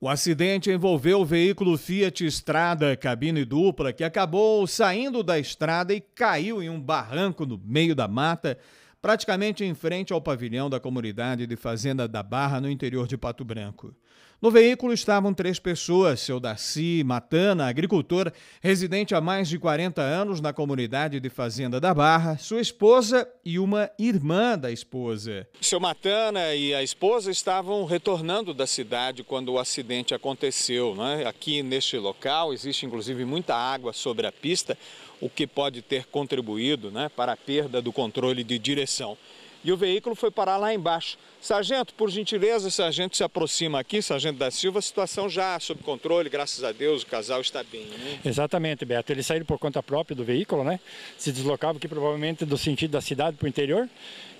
O acidente envolveu o veículo Fiat Estrada cabine dupla que acabou saindo da estrada e caiu em um barranco no meio da mata praticamente em frente ao pavilhão da comunidade de Fazenda da Barra, no interior de Pato Branco. No veículo estavam três pessoas: seu Darcy Matana, agricultor, residente há mais de 40 anos na comunidade de Fazenda da Barra, sua esposa e uma irmã da esposa. Seu Matana e a esposa estavam retornando da cidade quando o acidente aconteceu. Né? Aqui neste local existe inclusive muita água sobre a pista o que pode ter contribuído né, para a perda do controle de direção. E o veículo foi parar lá embaixo. Sargento, por gentileza, sargento se aproxima aqui, sargento da Silva, a situação já sob controle, graças a Deus, o casal está bem. Né? Exatamente, Beto. Eles saíram por conta própria do veículo, né? Se deslocavam aqui provavelmente do sentido da cidade para o interior.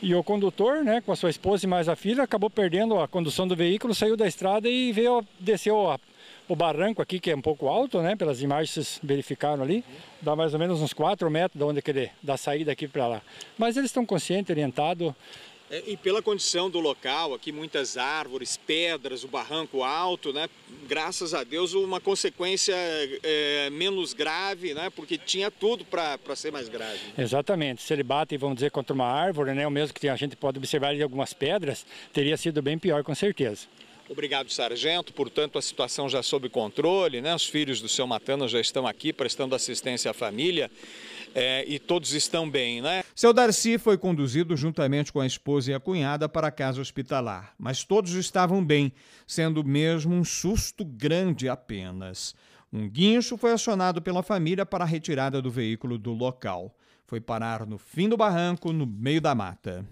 E o condutor, né, com a sua esposa e mais a filha, acabou perdendo a condução do veículo, saiu da estrada e veio, desceu a o barranco aqui, que é um pouco alto, né? Pelas imagens vocês verificaram ali. Dá mais ou menos uns 4 metros de onde querer da saída aqui para lá. Mas eles estão conscientes, orientados. É, e pela condição do local, aqui muitas árvores, pedras, o barranco alto, né? Graças a Deus uma consequência é, menos grave, né? Porque tinha tudo para ser mais grave. Né? Exatamente. Se ele bate, vamos dizer, contra uma árvore, né? O mesmo que a gente pode observar ali algumas pedras, teria sido bem pior com certeza. Obrigado, sargento. Portanto, a situação já sob controle, né? Os filhos do seu Matana já estão aqui prestando assistência à família é, e todos estão bem, né? Seu Darcy foi conduzido juntamente com a esposa e a cunhada para a casa hospitalar, mas todos estavam bem, sendo mesmo um susto grande apenas. Um guincho foi acionado pela família para a retirada do veículo do local. Foi parar no fim do barranco, no meio da mata.